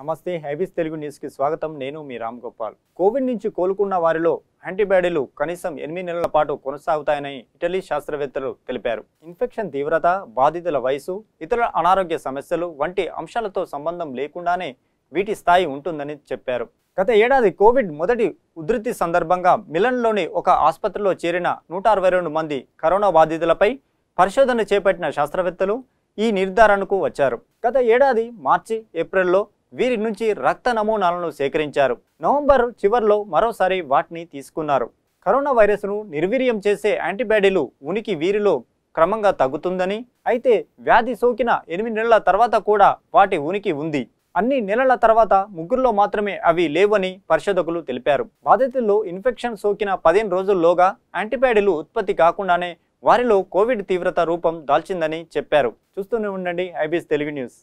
నమస్తే హ్యాబీస్ తెలుగు న్యూస్కి స్వాగతం నేను మీ రామ్ గోపాల్ కోవిడ్ నుంచి కోలుకున్న వారిలో యాంటీబాడీలు కనీసం ఎనిమిది నెలల పాటు కొనసాగుతాయని ఇటలీ శాస్త్రవేత్తలు తెలిపారు ఇన్ఫెక్షన్ తీవ్రత బాధితుల వయసు ఇతర అనారోగ్య సమస్యలు వంటి అంశాలతో సంబంధం లేకుండానే వీటి స్థాయి ఉంటుందని చెప్పారు గత ఏడాది కోవిడ్ మొదటి ఉధృతి సందర్భంగా మిలన్లోని ఒక ఆసుపత్రిలో చేరిన నూట అరవై రెండు మంది కరోనా బాధితులపై పరిశోధన చేపట్టిన శాస్త్రవేత్తలు ఈ నిర్ధారణకు వచ్చారు గత ఏడాది మార్చి ఏప్రిల్లో వీరి నుంచి రక్త నమూనాలను సేకరించారు నవంబర్ చివరిలో మరోసారి వాటిని తీసుకున్నారు కరోనా వైరస్ను నిర్వీర్యం చేసే యాంటీబాడీలు ఉనికి వీరిలో క్రమంగా తగ్గుతుందని అయితే వ్యాధి సోకిన ఎనిమిది నెలల తర్వాత కూడా వాటి ఉనికి ఉంది అన్ని నెలల తర్వాత ముగ్గురులో మాత్రమే అవి లేవని పరిశోధకులు తెలిపారు బాధితుల్లో ఇన్ఫెక్షన్ సోకిన పదిహేను రోజుల్లోగా యాంటీబాడీలు ఉత్పత్తి కాకుండానే వారిలో కోవిడ్ తీవ్రత రూపం దాల్చిందని చెప్పారు చూస్తూనే ఉండండి ఐబీఎస్ తెలుగు న్యూస్